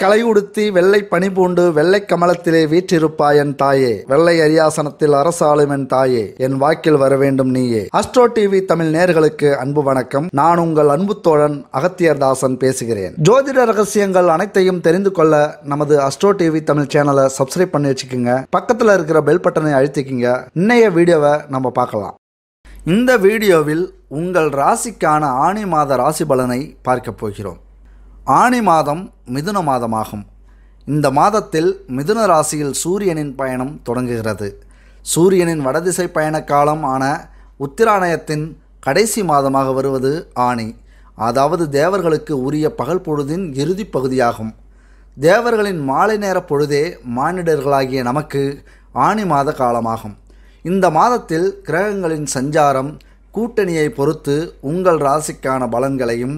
களை உடுத்தி வெள்ளை பனி பூண்டு வெள்ளை கமலத்திலே வீற்றிருப்பாய் என் தாயே வெள்ளை அரியாசனத்தில் அரசாளும் என் தாயே என் வாக்கில் வர வேண்டும் நீயே அஸ்ட்ரோ டிவி தமிழ் நேர்களுக்கு அன்பு வணக்கம் நான் உங்கள் அன்பு தோழன் அகத்தியர்தாசன் பேசுகிறேன் ஜோதிட ரகசியங்கள் அனைத்தையும் தெரிந்து கொள்ள நமது அஸ்ட்ரோ டிவி தமிழ் சேனலை சப்ஸ்கிரைப் பண்ணி வச்சுக்கோங்க பக்கத்தில் இருக்கிற பெல் பட்டனை அழுத்திக்கிங்க இன்னைய வீடியோவை நம்ம பார்க்கலாம் இந்த வீடியோவில் உங்கள் ராசிக்கான ஆணி மாத ராசி பலனை பார்க்க போகிறோம் ஆணி மாதம் மிதுன மாதமாகும் இந்த மாதத்தில் மிதுன ராசியில் சூரியனின் பயணம் தொடங்குகிறது சூரியனின் வடதிசை பயண காலம் ஆன உத்திராணயத்தின் கடைசி மாதமாக வருவது ஆணி அதாவது தேவர்களுக்கு உரிய பகல் பொழுதின் இறுதி பகுதியாகும் தேவர்களின் மாலை நேர பொழுதே மானிடர்களாகிய நமக்கு ஆணி மாத காலமாகும் இந்த மாதத்தில் கிரகங்களின் சஞ்சாரம் கூட்டணியை பொறுத்து உங்கள் ராசிக்கான பலன்களையும்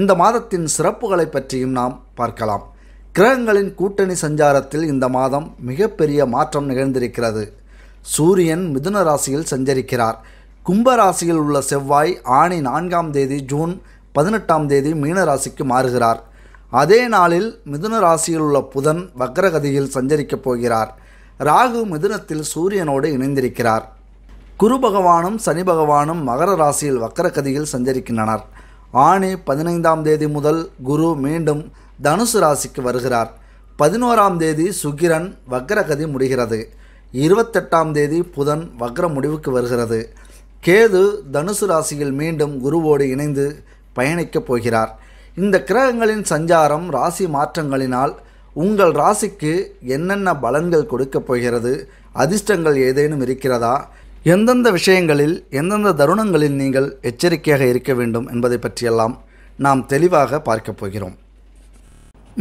இந்த மாதத்தின் சிறப்புகளை பற்றியும் நாம் பார்க்கலாம் கிரகங்களின் கூட்டணி சஞ்சாரத்தில் இந்த மாதம் மிகப்பெரிய மாற்றம் நிகழ்ந்திருக்கிறது சூரியன் மிதுன ராசியில் சஞ்சரிக்கிறார் கும்ப ராசியில் உள்ள செவ்வாய் ஆணி நான்காம் தேதி ஜூன் பதினெட்டாம் தேதி மீன ராசிக்கு மாறுகிறார் அதே நாளில் மிதுன ராசியில் உள்ள புதன் வக்ரகதியில் சஞ்சரிக்கப் போகிறார் ராகு மிதுனத்தில் சூரியனோடு இணைந்திருக்கிறார் குரு பகவானும் சனி பகவானும் மகர ராசியில் வக்ரகதியில் சஞ்சரிக்கின்றனர் ஆணி பதினைந்தாம் தேதி முதல் குரு மீண்டும் தனுசு ராசிக்கு வருகிறார் பதினோராம் தேதி சுக்கிரன் வக்ரகதி முடிகிறது இருபத்தெட்டாம் தேதி புதன் வக்ர முடிவுக்கு வருகிறது கேது தனுசு ராசியில் மீண்டும் குருவோடு இணைந்து பயணிக்கப் போகிறார் இந்த கிரகங்களின் சஞ்சாரம் ராசி மாற்றங்களினால் உங்கள் ராசிக்கு என்னென்ன பலன்கள் கொடுக்கப் போகிறது அதிர்ஷ்டங்கள் ஏதேனும் இருக்கிறதா எந்தெந்த விஷயங்களில் எந்தெந்த தருணங்களில் நீங்கள் எச்சரிக்கையாக இருக்க வேண்டும் என்பதை பற்றியெல்லாம் நாம் தெளிவாக பார்க்கப் போகிறோம்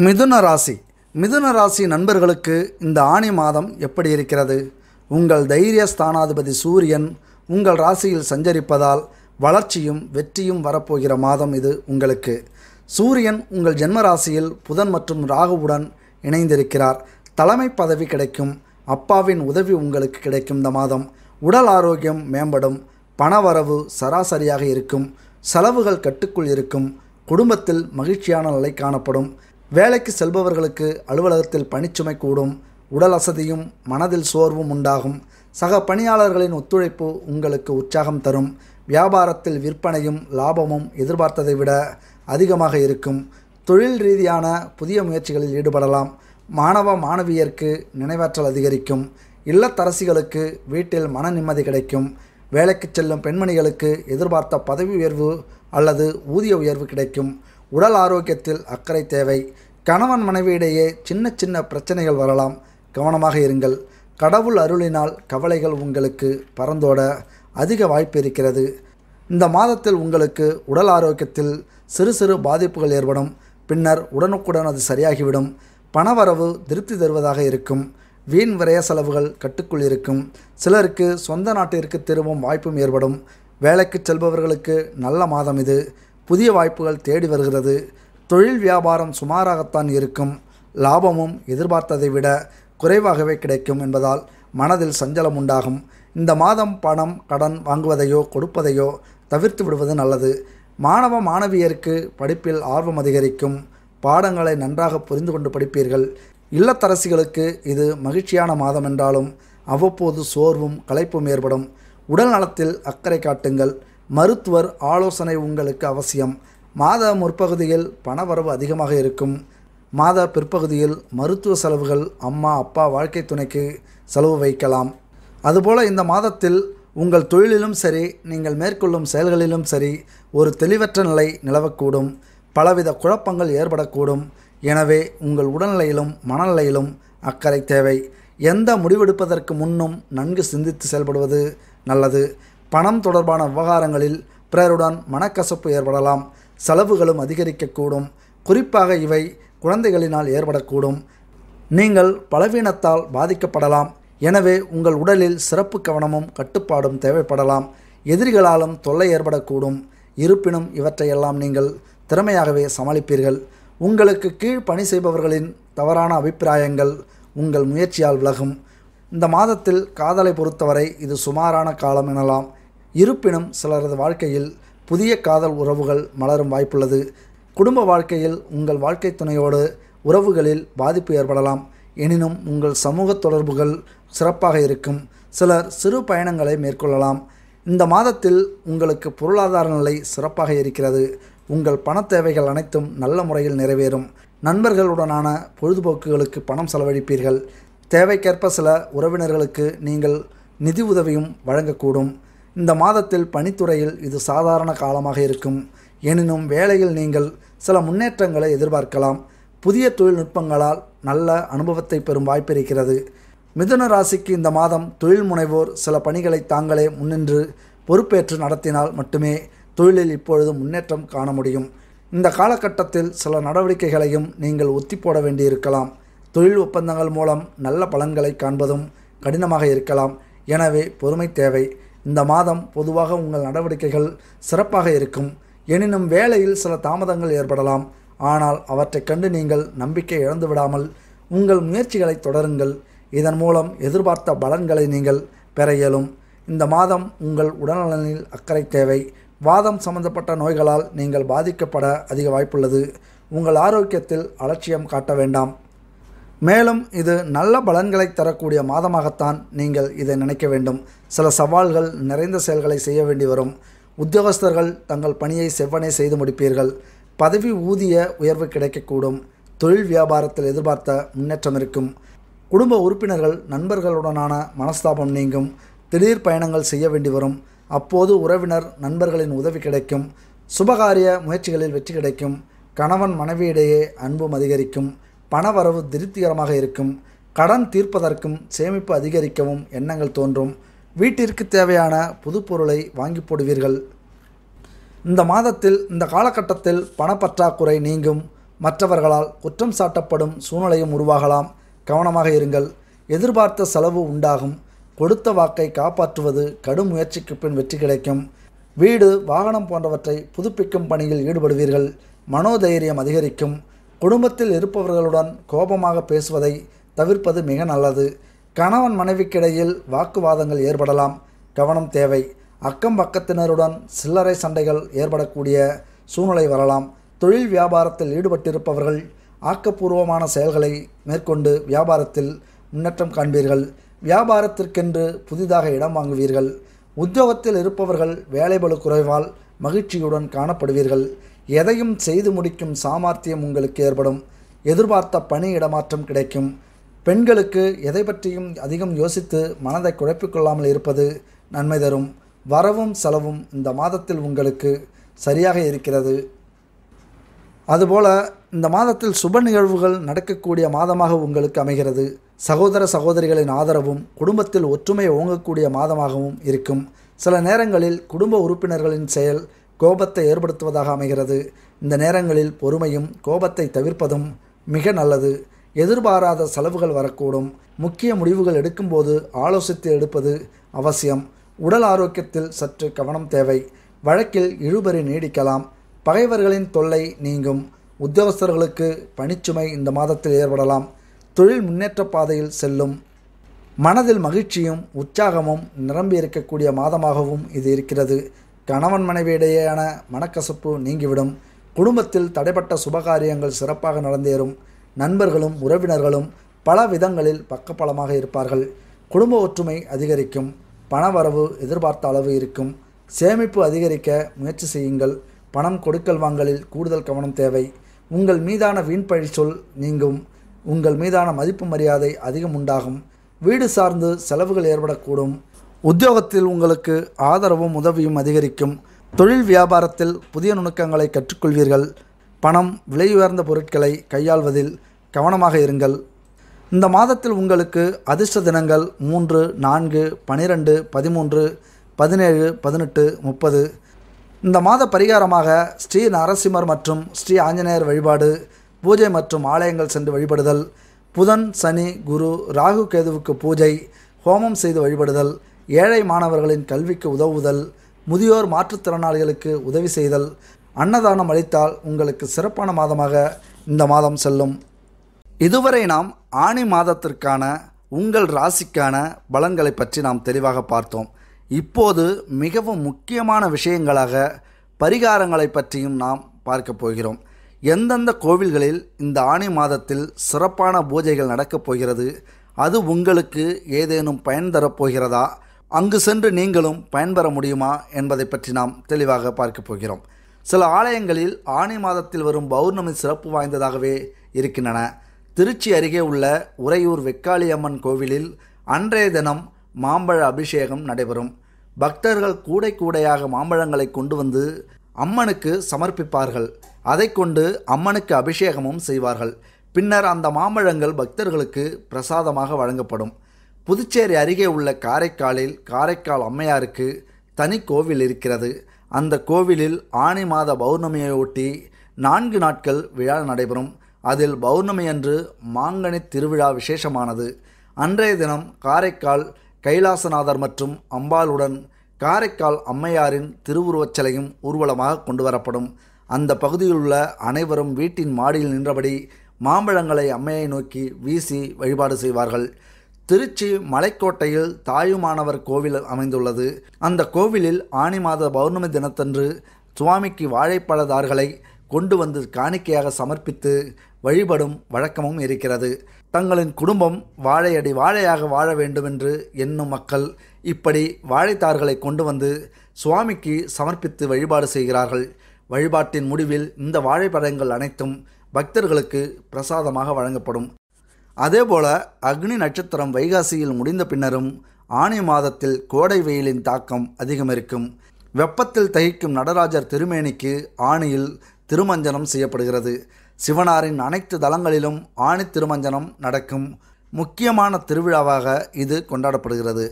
மிதுன ராசி மிதுன ராசி நண்பர்களுக்கு இந்த ஆணி மாதம் எப்படி இருக்கிறது உங்கள் தைரிய ஸ்தானாதிபதி சூரியன் உங்கள் ராசியில் சஞ்சரிப்பதால் வளர்ச்சியும் வெற்றியும் வரப்போகிற மாதம் இது உங்களுக்கு சூரியன் உங்கள் ஜென்ம ராசியில் புதன் மற்றும் ராகுவுடன் இணைந்திருக்கிறார் தலைமை பதவி கிடைக்கும் அப்பாவின் உதவி உங்களுக்கு கிடைக்கும் இந்த மாதம் உடல் ஆரோக்கியம் மேம்படும் பணவரவு சராசரியாக இருக்கும் செலவுகள் கட்டுக்குள் இருக்கும் குடும்பத்தில் மகிழ்ச்சியான நிலை காணப்படும் வேலைக்கு செல்பவர்களுக்கு அலுவலகத்தில் பணிச்சுமை கூடும் உடல் அசதியும் மனதில் சோர்வும் உண்டாகும் சக பணியாளர்களின் ஒத்துழைப்பு உங்களுக்கு உற்சாகம் தரும் வியாபாரத்தில் விற்பனையும் லாபமும் எதிர்பார்த்ததை விட அதிகமாக இருக்கும் தொழில் ரீதியான புதிய முயற்சிகளில் ஈடுபடலாம் மாணவ மாணவியர்க்கு நினைவாற்றல் அதிகரிக்கும் இல்லத்தரசிகளுக்கு வீட்டில் மன நிம்மதி கிடைக்கும் வேலைக்கு செல்லும் பெண்மணிகளுக்கு எதிர்பார்த்த பதவி உயர்வு அல்லது ஊதிய உயர்வு கிடைக்கும் உடல் ஆரோக்கியத்தில் அக்கறை தேவை கணவன் மனைவியிடையே சின்ன சின்ன பிரச்சனைகள் வரலாம் கவனமாக இருங்கள் கடவுள் அருளினால் கவலைகள் உங்களுக்கு பறந்தோட அதிக வாய்ப்பு இருக்கிறது இந்த மாதத்தில் உங்களுக்கு உடல் ஆரோக்கியத்தில் சிறு சிறு பாதிப்புகள் ஏற்படும் பின்னர் உடனுக்குடன் அது சரியாகிவிடும் பணவரவு திருப்தி தருவதாக இருக்கும் வீண் விரய செலவுகள் கட்டுக்குள் இருக்கும் சிலருக்கு சொந்த நாட்டிற்கு திரும்பும் வாய்ப்பும் ஏற்படும் வேலைக்கு செல்பவர்களுக்கு நல்ல மாதம் இது புதிய வாய்ப்புகள் தேடி வருகிறது தொழில் வியாபாரம் சுமாராகத்தான் இருக்கும் லாபமும் எதிர்பார்த்ததை விட குறைவாகவே கிடைக்கும் என்பதால் மனதில் சஞ்சலம் உண்டாகும் இந்த மாதம் பணம் கடன் வாங்குவதையோ கொடுப்பதையோ தவிர்த்து விடுவது நல்லது மாணவ மாணவியருக்கு படிப்பில் ஆர்வம் அதிகரிக்கும் பாடங்களை நன்றாக புரிந்து கொண்டு படிப்பீர்கள் இல்லத்தரசிகளுக்கு இது மகிழ்ச்சியான மாதம் என்றாலும் அவ்வப்போது சோர்வும் களைப்பும் ஏற்படும் உடல் நலத்தில் அக்கறை காட்டுங்கள் மருத்துவர் ஆலோசனை உங்களுக்கு அவசியம் மாத முற்பகுதியில் பணவரவு அதிகமாக இருக்கும் மாத பிற்பகுதியில் மருத்துவ செலவுகள் அம்மா அப்பா வாழ்க்கை துணைக்கு செலவு வைக்கலாம் அதுபோல இந்த மாதத்தில் உங்கள் தொழிலிலும் சரி நீங்கள் மேற்கொள்ளும் செயல்களிலும் சரி ஒரு தெளிவற்ற நிலை நிலவக்கூடும் பலவித குழப்பங்கள் ஏற்படக்கூடும் எனவே உங்கள் உடல்நிலையிலும் மனநிலையிலும் அக்கறை தேவை எந்த முடிவெடுப்பதற்கு முன்னும் நன்கு சிந்தித்து செயல்படுவது நல்லது பணம் தொடர்பான விவகாரங்களில் பிறருடன் மனக்கசப்பு ஏற்படலாம் செலவுகளும் அதிகரிக்கக்கூடும் குறிப்பாக இவை குழந்தைகளினால் ஏற்படக்கூடும் நீங்கள் பலவீனத்தால் பாதிக்கப்படலாம் எனவே உங்கள் உடலில் சிறப்பு கவனமும் கட்டுப்பாடும் தேவைப்படலாம் எதிரிகளாலும் தொல்லை ஏற்படக்கூடும் இருப்பினும் இவற்றையெல்லாம் நீங்கள் திறமையாகவே சமாளிப்பீர்கள் உங்களுக்கு கீழ் பணி செய்பவர்களின் தவறான அபிப்பிராயங்கள் உங்கள் முயற்சியால் விலகும் இந்த மாதத்தில் காதலை பொறுத்தவரை இது சுமாரான காலம் எனலாம் இருப்பினும் சிலரது வாழ்க்கையில் புதிய காதல் உறவுகள் மலரும் வாய்ப்புள்ளது குடும்ப வாழ்க்கையில் உங்கள் வாழ்க்கை துணையோடு உறவுகளில் பாதிப்பு ஏற்படலாம் எனினும் உங்கள் சமூக தொடர்புகள் சிறப்பாக இருக்கும் சிலர் சிறு பயணங்களை மேற்கொள்ளலாம் இந்த மாதத்தில் உங்களுக்கு பொருளாதார நிலை சிறப்பாக இருக்கிறது உங்கள் பண தேவைகள் அனைத்தும் நல்ல முறையில் நிறைவேறும் நண்பர்களுடனான பொழுதுபோக்குகளுக்கு பணம் செலவழிப்பீர்கள் தேவைக்கேற்ப சில உறவினர்களுக்கு நீங்கள் நிதி உதவியும் வழங்கக்கூடும் இந்த மாதத்தில் பணித்துறையில் இது சாதாரண காலமாக இருக்கும் எனினும் வேலையில் நீங்கள் சில முன்னேற்றங்களை எதிர்பார்க்கலாம் புதிய தொழில்நுட்பங்களால் நல்ல அனுபவத்தை பெறும் வாய்ப்பு இருக்கிறது மிதுன ராசிக்கு இந்த மாதம் தொழில் முனைவோர் சில பணிகளை தாங்களே முன்னின்று பொறுப்பேற்று நடத்தினால் மட்டுமே தொழிலில் இப்பொழுது முன்னேற்றம் காண முடியும் இந்த காலகட்டத்தில் சில நடவடிக்கைகளையும் நீங்கள் ஒத்தி போட வேண்டியிருக்கலாம் தொழில் ஒப்பந்தங்கள் மூலம் நல்ல பலன்களை காண்பதும் கடினமாக இருக்கலாம் எனவே பொறுமை தேவை இந்த மாதம் பொதுவாக உங்கள் நடவடிக்கைகள் சிறப்பாக இருக்கும் எனினும் வேலையில் சில தாமதங்கள் ஏற்படலாம் ஆனால் அவற்றைக் கண்டு நீங்கள் நம்பிக்கை இழந்து விடாமல் உங்கள் முயற்சிகளை தொடருங்கள் இதன் மூலம் எதிர்பார்த்த பலன்களை நீங்கள் பெற இயலும் இந்த மாதம் உங்கள் உடல்நலனில் அக்கறை தேவை வாதம் சம்பந்தப்பட்ட நோய்களால் நீங்கள் பாதிக்கப்பட அதிக வாய்ப்புள்ளது உங்கள் ஆரோக்கியத்தில் அலட்சியம் காட்ட வேண்டாம் மேலும் இது நல்ல பலன்களை தரக்கூடிய மாதமாகத்தான் நீங்கள் இதை நினைக்க வேண்டும் சில சவால்கள் நிறைந்த செயல்களை செய்ய வேண்டி வரும் உத்தியோகஸ்தர்கள் தங்கள் பணியை செவ்வனே செய்து முடிப்பீர்கள் பதவி ஊதிய உயர்வு கிடைக்கக்கூடும் தொழில் வியாபாரத்தில் எதிர்பார்த்த முன்னேற்றம் இருக்கும் குடும்ப உறுப்பினர்கள் நண்பர்களுடனான மனஸ்தாபம் நீங்கும் திடீர் பயணங்கள் செய்ய வேண்டி வரும் அப்போது உறவினர் நண்பர்களின் உதவி கிடைக்கும் சுபகாரிய முயற்சிகளில் வெற்றி கிடைக்கும் கணவன் மனைவியிடையே அன்பும் அதிகரிக்கும் பணவரவு திருப்திகரமாக இருக்கும் கடன் தீர்ப்பதற்கும் சேமிப்பு அதிகரிக்கவும் எண்ணங்கள் தோன்றும் வீட்டிற்கு தேவையான புதுப்பொருளை வாங்கி போடுவீர்கள் இந்த மாதத்தில் இந்த காலகட்டத்தில் பணப்பற்றாக்குறை நீங்கும் மற்றவர்களால் குற்றம் சாட்டப்படும் சூழ்நிலையும் உருவாகலாம் கவனமாக இருங்கள் எதிர்பார்த்த செலவு உண்டாகும் கொடுத்த வாக்கை காப்பாற்றுவது கடும் முயற்சிக்கு பின் வெற்றி கிடைக்கும் வீடு வாகனம் போன்றவற்றை புதுப்பிக்கும் பணியில் ஈடுபடுவீர்கள் மனோதைரியம் அதிகரிக்கும் குடும்பத்தில் இருப்பவர்களுடன் கோபமாக பேசுவதை தவிர்ப்பது மிக நல்லது கணவன் மனைவிக்கிடையில் வாக்குவாதங்கள் ஏற்படலாம் கவனம் தேவை அக்கம் பக்கத்தினருடன் சில்லறை சண்டைகள் ஏற்படக்கூடிய சூழ்நிலை வரலாம் தொழில் வியாபாரத்தில் ஈடுபட்டிருப்பவர்கள் ஆக்கப்பூர்வமான செயல்களை மேற்கொண்டு வியாபாரத்தில் முன்னேற்றம் காண்பீர்கள் வியாபாரத்திற்கென்று புதிதாக இடம் வாங்குவீர்கள் உத்தியோகத்தில் இருப்பவர்கள் வேலைபளு குறைவால் மகிழ்ச்சியுடன் காணப்படுவீர்கள் எதையும் செய்து முடிக்கும் சாமர்த்தியம் உங்களுக்கு ஏற்படும் எதிர்பார்த்த பணி இடமாற்றம் கிடைக்கும் பெண்களுக்கு எதை பற்றியும் அதிகம் யோசித்து மனதை குழப்பிக்கொள்ளாமல் இருப்பது நன்மை தரும் வரவும் செலவும் இந்த மாதத்தில் உங்களுக்கு சரியாக இருக்கிறது அதுபோல இந்த மாதத்தில் சுப நிகழ்வுகள் நடக்கக்கூடிய மாதமாக உங்களுக்கு அமைகிறது சகோதர சகோதரிகளின் ஆதரவும் குடும்பத்தில் ஒற்றுமை ஓங்கக்கூடிய மாதமாகவும் இருக்கும் சில நேரங்களில் குடும்ப உறுப்பினர்களின் செயல் கோபத்தை ஏற்படுத்துவதாக அமைகிறது இந்த நேரங்களில் பொறுமையும் கோபத்தை தவிர்ப்பதும் மிக நல்லது எதிர்பாராத செலவுகள் வரக்கூடும் முக்கிய முடிவுகள் எடுக்கும்போது ஆலோசித்து எடுப்பது அவசியம் உடல் ஆரோக்கியத்தில் சற்று கவனம் தேவை வழக்கில் இழுபறி நீடிக்கலாம் பகைவர்களின் தொல்லை நீங்கும் உத்தியோகஸ்தர்களுக்கு பணிச்சுமை இந்த மாதத்தில் ஏற்படலாம் தொழில் முன்னேற்ற பாதையில் செல்லும் மனதில் மகிழ்ச்சியும் உற்சாகமும் நிரம்பி இருக்கக்கூடிய மாதமாகவும் இது இருக்கிறது கணவன் மனைவியிடையேயான மனக்கசப்பு நீங்கிவிடும் குடும்பத்தில் தடைப்பட்ட சுபகாரியங்கள் சிறப்பாக நடந்தேறும் நண்பர்களும் உறவினர்களும் பல விதங்களில் பக்கப்பலமாக இருப்பார்கள் குடும்ப ஒற்றுமை அதிகரிக்கும் பணவரவு எதிர்பார்த்த அளவு இருக்கும் சேமிப்பு அதிகரிக்க முயற்சி செய்யுங்கள் பணம் கொடுக்கல் வாங்கலில் கூடுதல் கவனம் தேவை உங்கள் மீதான வீண்பழி சொல் நீங்கும் உங்கள் மீதான மதிப்பு மரியாதை அதிகம் உண்டாகும் வீடு சார்ந்து செலவுகள் ஏற்படக்கூடும் உத்தியோகத்தில் உங்களுக்கு ஆதரவும் உதவியும் அதிகரிக்கும் தொழில் வியாபாரத்தில் புதிய நுணுக்கங்களை கற்றுக்கொள்வீர்கள் பணம் விலையுயர்ந்த பொருட்களை கையாள்வதில் கவனமாக இருங்கள் இந்த மாதத்தில் உங்களுக்கு அதிர்ஷ்ட தினங்கள் மூன்று நான்கு பனிரெண்டு பதிமூன்று பதினேழு பதினெட்டு முப்பது இந்த மாத பரிகாரமாக ஸ்ரீ நரசிம்மர் மற்றும் ஸ்ரீ ஆஞ்சநேயர் வழிபாடு பூஜை மற்றும் ஆலயங்கள் சென்று வழிபடுதல் புதன் சனி குரு ராகு கேதுவுக்கு பூஜை ஹோமம் செய்து வழிபடுதல் ஏழை மாணவர்களின் கல்விக்கு உதவுதல் முதியோர் மாற்றுத்திறனாளிகளுக்கு உதவி செய்தல் அன்னதானம் அளித்தால் உங்களுக்கு சிறப்பான மாதமாக இந்த மாதம் செல்லும் இதுவரை நாம் ஆணி மாதத்திற்கான உங்கள் ராசிக்கான பலன்களை பற்றி நாம் தெளிவாக பார்த்தோம் இப்போது மிகவும் முக்கியமான விஷயங்களாக பரிகாரங்களை பற்றியும் நாம் பார்க்க போகிறோம் எந்தெந்த கோவில்களில் இந்த ஆணி மாதத்தில் சிறப்பான பூஜைகள் நடக்கப் போகிறது அது உங்களுக்கு ஏதேனும் பயன் தரப்போகிறதா அங்கு சென்று நீங்களும் பயன்பெற முடியுமா என்பதை பற்றி நாம் தெளிவாக பார்க்க போகிறோம் சில ஆலயங்களில் ஆணி மாதத்தில் வரும் பௌர்ணமி சிறப்பு வாய்ந்ததாகவே இருக்கின்றன திருச்சி அருகே உள்ள உறையூர் வெக்காளியம்மன் கோவிலில் அன்றைய தினம் மாம்பழ அபிஷேகம் நடைபெறும் பக்தர்கள் கூடை கூடையாக மாம்பழங்களை கொண்டு வந்து அம்மனுக்கு சமர்ப்பிப்பார்கள் அதை கொண்டு அம்மனுக்கு அபிஷேகமும் செய்வார்கள் பின்னர் அந்த மாம்பழங்கள் பக்தர்களுக்கு பிரசாதமாக வழங்கப்படும் புதுச்சேரி அருகே உள்ள காரைக்காலில் காரைக்கால் அம்மையாருக்கு தனி கோவில் இருக்கிறது அந்த கோவிலில் ஆணி மாத பௌர்ணமியையொட்டி நான்கு நாட்கள் விழா நடைபெறும் அதில் பௌர்ணமி அன்று மாங்கனி திருவிழா விசேஷமானது அன்றைய தினம் காரைக்கால் கைலாசநாதர் மற்றும் அம்பாளுடன் காரைக்கால் அம்மையாரின் திருவுருவச்சலையும் ஊர்வலமாக கொண்டு வரப்படும் அந்த பகுதியில் உள்ள அனைவரும் வீட்டின் மாடியில் நின்றபடி மாம்பழங்களை அம்மையை நோக்கி வீசி வழிபாடு செய்வார்கள் திருச்சி மலைக்கோட்டையில் தாயுமானவர் கோவில் அமைந்துள்ளது அந்த கோவிலில் ஆணி மாத பௌர்ணமி தினத்தன்று சுவாமிக்கு வாழைப்பழதார்களை கொண்டு வந்து காணிக்கையாக சமர்ப்பித்து வழிபடும் வழக்கமும் இருக்கிறது தங்களின் குடும்பம் வாழையடி வாழையாக வாழ வேண்டும் என்று எண்ணும் மக்கள் இப்படி வாழைத்தார்களை கொண்டு வந்து சுவாமிக்கு சமர்ப்பித்து வழிபாடு செய்கிறார்கள் வழிபாட்டின் முடிவில் இந்த வாழைப்பழங்கள் அனைத்தும் பக்தர்களுக்கு பிரசாதமாக வழங்கப்படும் அதேபோல அக்னி நட்சத்திரம் வைகாசியில் முடிந்த பின்னரும் ஆணி மாதத்தில் கோடை வெயிலின் தாக்கம் அதிகமிருக்கும் வெப்பத்தில் தகிக்கும் நடராஜர் திருமேனிக்கு ஆணியில் திருமஞ்சனம் செய்யப்படுகிறது சிவனாரின் அனைத்து தலங்களிலும் ஆணி திருமஞ்சனம் நடக்கும் முக்கியமான திருவிழாவாக இது கொண்டாடப்படுகிறது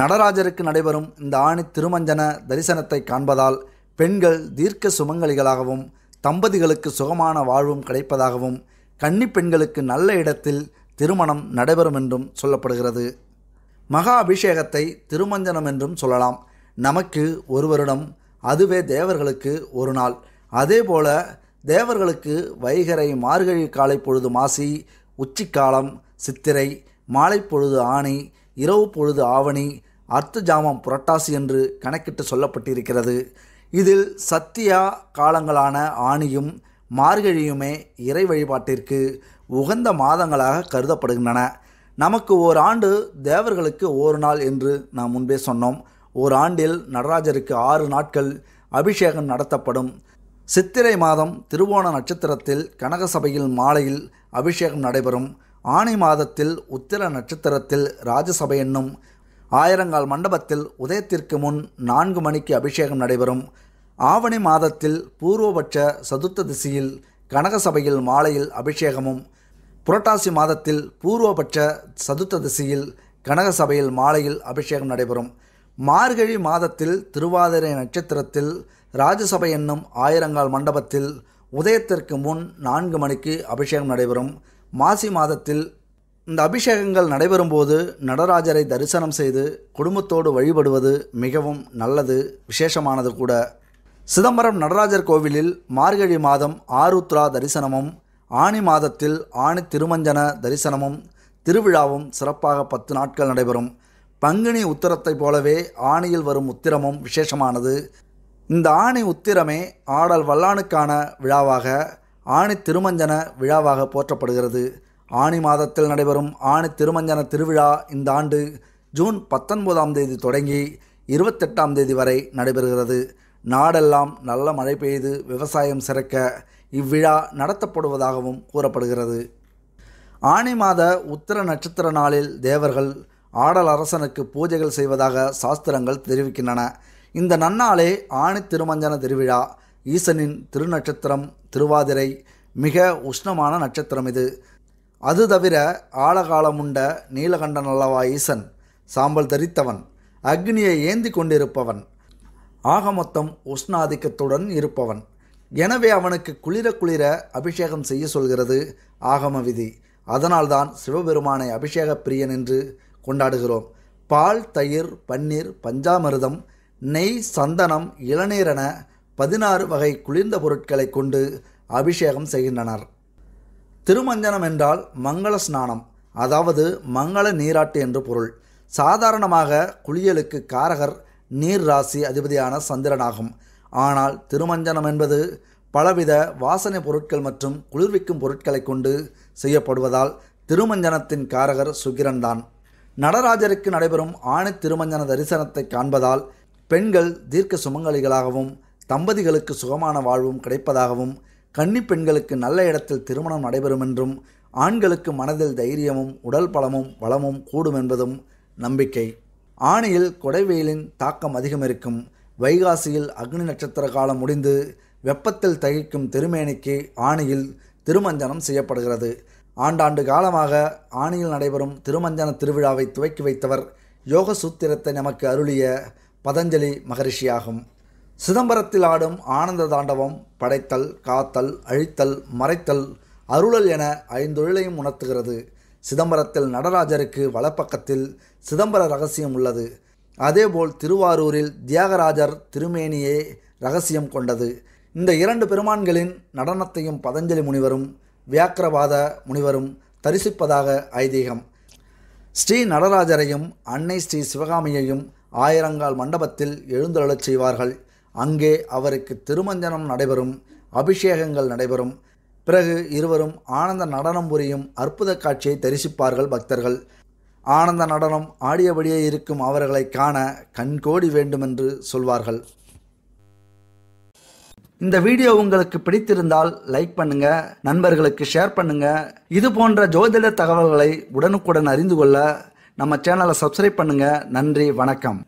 நடராஜருக்கு நடைபெறும் இந்த ஆணி திருமஞ்சன தரிசனத்தை காண்பதால் பெண்கள் தீர்க்க சுமங்கலிகளாகவும் தம்பதிகளுக்கு சுகமான வாழ்வும் கிடைப்பதாகவும் கன்னி பெண்களுக்கு நல்ல இடத்தில் திருமணம் நடைபெறும் என்றும் சொல்லப்படுகிறது மகா அபிஷேகத்தை திருமஞ்சனம் என்றும் சொல்லலாம் நமக்கு ஒரு வருடம் அதுவே தேவர்களுக்கு ஒரு நாள் அதேபோல தேவர்களுக்கு வைகரை மார்கழி காலை பொழுது மாசி உச்சிக்காலம் சித்திரை மாலை பொழுது ஆணி இரவு பொழுது ஆவணி அர்த்த ஜாமம் புரட்டாசி என்று கணக்கிட்டு சொல்லப்பட்டிருக்கிறது இதில் சத்தியா காலங்களான ஆணியும் மார்கழியுமே இறை வழிபாட்டிற்கு உகந்த மாதங்களாக கருதப்படுகின்றன நமக்கு ஓராண்டு தேவர்களுக்கு ஒரு நாள் என்று நாம் முன்பே சொன்னோம் ஓராண்டில் நடராஜருக்கு ஆறு நாட்கள் அபிஷேகம் நடத்தப்படும் சித்திரை மாதம் திருவோண நட்சத்திரத்தில் கனகசபையில் மாலையில் அபிஷேகம் நடைபெறும் ஆணி மாதத்தில் உத்திர நட்சத்திரத்தில் ராஜசபை என்னும் ஆயிரங்கால் மண்டபத்தில் உதயத்திற்கு முன் நான்கு மணிக்கு அபிஷேகம் நடைபெறும் ஆவணி மாதத்தில் பூர்வபட்ச சதுர்த்த திசையில் கனகசபையில் மாலையில் அபிஷேகமும் புரட்டாசி மாதத்தில் பூர்வபட்ச சதுர்த்த திசையில் கனகசபையில் மாலையில் அபிஷேகம் நடைபெறும் மார்கழி மாதத்தில் திருவாதிரை நட்சத்திரத்தில் ராஜசபை என்னும் ஆயிரங்கால் மண்டபத்தில் உதயத்திற்கு முன் நான்கு மணிக்கு அபிஷேகம் நடைபெறும் மாசி மாதத்தில் இந்த அபிஷேகங்கள் நடைபெறும்போது நடராஜரை தரிசனம் செய்து குடும்பத்தோடு வழிபடுவது மிகவும் நல்லது விசேஷமானது கூட சிதம்பரம் நடராஜர் கோவிலில் மார்கழி மாதம் ஆருத்ரா தரிசனமும் ஆணி மாதத்தில் ஆணி திருமஞ்சன தரிசனமும் திருவிழாவும் சிறப்பாக பத்து நாட்கள் நடைபெறும் பங்குனி உத்திரத்தைப் போலவே ஆணியில் வரும் உத்திரமும் விசேஷமானது இந்த ஆணி உத்திரமே ஆடல் வல்லானுக்கான விழாவாக ஆணி திருமஞ்சன விழாவாக போற்றப்படுகிறது ஆணி மாதத்தில் நடைபெறும் ஆணி திருமஞ்சன திருவிழா இந்த ஆண்டு ஜூன் பத்தொன்பதாம் தேதி தொடங்கி இருபத்தெட்டாம் தேதி வரை நடைபெறுகிறது நாடெல்லாம் நல்ல மழை பெய்து விவசாயம் சிறக்க இவ்விழா நடத்தப்படுவதாகவும் கூறப்படுகிறது ஆணி மாத உத்திர நட்சத்திர நாளில் தேவர்கள் ஆடல் அரசனுக்கு பூஜைகள் செய்வதாக சாஸ்திரங்கள் தெரிவிக்கின்றன இந்த நன்னாளே ஆணி திருமஞ்சன திருவிழா ஈசனின் திருநட்சத்திரம் திருவாதிரை மிக உஷ்ணமான நட்சத்திரம் இது அது தவிர ஆழகாலமுண்ட நீலகண்டன் அல்லவா ஈசன் சாம்பல் தரித்தவன் அக்னியை ஏந்தி கொண்டிருப்பவன் ஆக மொத்தம் உஷ்ணாதிக்கத்துடன் இருப்பவன் எனவே அவனுக்கு குளிர குளிர அபிஷேகம் செய்ய சொல்கிறது ஆகம விதி அதனால்தான் சிவபெருமானை அபிஷேக பிரியன் என்று கொண்டாடுகிறோம் பால் தயிர் பன்னீர் பஞ்சாமிரதம் நெய் சந்தனம் இளநீரென பதினாறு வகை குளிர்ந்த பொருட்களை கொண்டு அபிஷேகம் செய்கின்றனர் திருமஞ்சனம் என்றால் மங்கள ஸ்நானம் அதாவது மங்கள நீராட்டு என்று பொருள் சாதாரணமாக குளியலுக்கு காரகர் நீர் ராசி அதிபதியான சந்திரனாகும் ஆனால் திருமஞ்சனம் என்பது பலவித வாசனை பொருட்கள் மற்றும் குளிர்விக்கும் பொருட்களை கொண்டு செய்யப்படுவதால் திருமஞ்சனத்தின் காரகர் சுகிரன்தான் நடராஜருக்கு நடைபெறும் ஆணை திருமஞ்சன தரிசனத்தை காண்பதால் பெண்கள் தீர்க்க சுமங்கலிகளாகவும் தம்பதிகளுக்கு சுகமான வாழ்வும் கிடைப்பதாகவும் கன்னி பெண்களுக்கு நல்ல இடத்தில் திருமணம் நடைபெறும் என்றும் ஆண்களுக்கு மனதில் தைரியமும் உடல் பலமும் வளமும் கூடும் என்பதும் நம்பிக்கை ஆணியில் கொடைவெயிலின் தாக்கம் அதிகம் இருக்கும் வைகாசியில் அக்னி நட்சத்திர காலம் முடிந்து வெப்பத்தில் தகிக்கும் திருமேனிக்கு ஆணையில் திருமஞ்சனம் செய்யப்படுகிறது ஆண்டாண்டு காலமாக ஆணியில் நடைபெறும் திருமஞ்சன திருவிழாவை துவக்கி வைத்தவர் யோக சூத்திரத்தை நமக்கு அருளிய பதஞ்சலி மகரிஷியாகும் சிதம்பரத்தில் ஆடும் ஆனந்த தாண்டவம் படைத்தல் காத்தல் அழித்தல் மறைத்தல் அருளல் என ஐந்தொழிலையும் உணர்த்துகிறது சிதம்பரத்தில் நடராஜருக்கு வலப்பக்கத்தில் சிதம்பர ரகசியம் உள்ளது அதேபோல் திருவாரூரில் தியாகராஜர் திருமேனியே ரகசியம் கொண்டது இந்த இரண்டு பெருமான்களின் நடனத்தையும் பதஞ்சலி முனிவரும் வியாக்கிரவாத முனிவரும் தரிசிப்பதாக ஐதீகம் ஸ்ரீ நடராஜரையும் அன்னை ஸ்ரீ சிவகாமியையும் ஆயிரங்கால் மண்டபத்தில் எழுந்தருளச் செய்வார்கள் அங்கே அவருக்கு திருமஞ்சனம் நடைபெறும் அபிஷேகங்கள் நடைபெறும் பிறகு இருவரும் ஆனந்த நடனம் புரியும் அற்புத காட்சியை தரிசிப்பார்கள் பக்தர்கள் ஆனந்த நடனம் ஆடியபடியே இருக்கும் அவர்களை காண கண்கோடி வேண்டுமென்று சொல்வார்கள் இந்த வீடியோ உங்களுக்கு பிடித்திருந்தால் லைக் பண்ணுங்க நண்பர்களுக்கு ஷேர் பண்ணுங்க இது போன்ற ஜோதிட தகவல்களை உடனுக்குடன் அறிந்து கொள்ள நம்ம சேனலை சப்ஸ்கிரைப் பண்ணுங்க நன்றி வணக்கம்